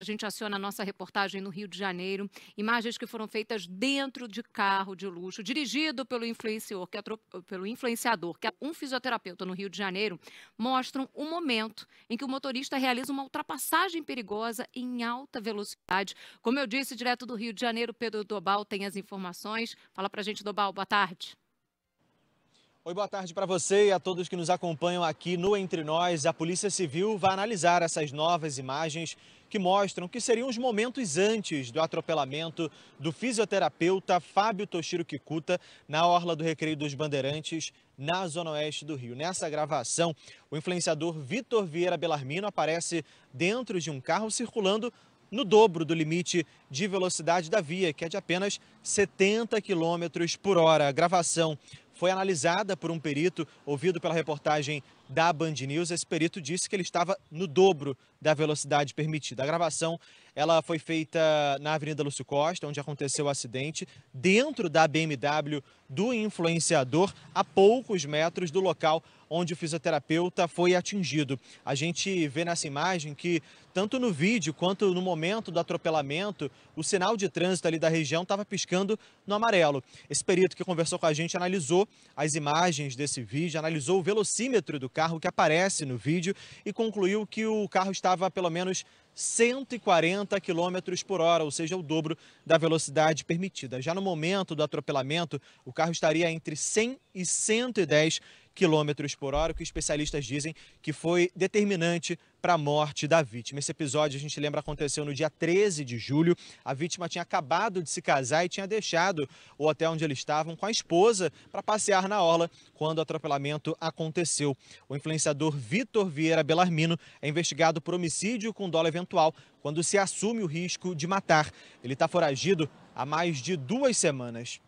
A gente aciona a nossa reportagem no Rio de Janeiro. Imagens que foram feitas dentro de carro de luxo, dirigido pelo, influenciador que, pelo influenciador, que é um fisioterapeuta no Rio de Janeiro, mostram o um momento em que o motorista realiza uma ultrapassagem perigosa em alta velocidade. Como eu disse, direto do Rio de Janeiro, Pedro Dobal tem as informações. Fala para a gente, Dobal, boa tarde. Oi, boa tarde para você e a todos que nos acompanham aqui no Entre Nós. A Polícia Civil vai analisar essas novas imagens que mostram que seriam os momentos antes do atropelamento do fisioterapeuta Fábio Toshiro Kikuta na orla do Recreio dos Bandeirantes, na zona oeste do Rio. Nessa gravação, o influenciador Vitor Vieira Belarmino aparece dentro de um carro circulando no dobro do limite de velocidade da via, que é de apenas 70 km por hora. A gravação foi analisada por um perito ouvido pela reportagem da Band News, esse perito disse que ele estava no dobro da velocidade permitida. A gravação ela foi feita na Avenida Lúcio Costa, onde aconteceu o acidente, dentro da BMW do influenciador, a poucos metros do local onde o fisioterapeuta foi atingido. A gente vê nessa imagem que, tanto no vídeo quanto no momento do atropelamento, o sinal de trânsito ali da região estava piscando no amarelo. Esse perito que conversou com a gente analisou as imagens desse vídeo, analisou o velocímetro do carro que aparece no vídeo e concluiu que o carro estava pelo menos 140 km por hora, ou seja, o dobro da velocidade permitida. Já no momento do atropelamento, o carro estaria entre 100 e 110 km por hora, o que especialistas dizem que foi determinante para a morte da vítima. Esse episódio, a gente lembra, aconteceu no dia 13 de julho. A vítima tinha acabado de se casar e tinha deixado o hotel onde eles estavam com a esposa para passear na orla quando o atropelamento aconteceu. O influenciador Vitor Vieira Belarmino é investigado por homicídio com dólar eventual quando se assume o risco de matar. Ele está foragido há mais de duas semanas.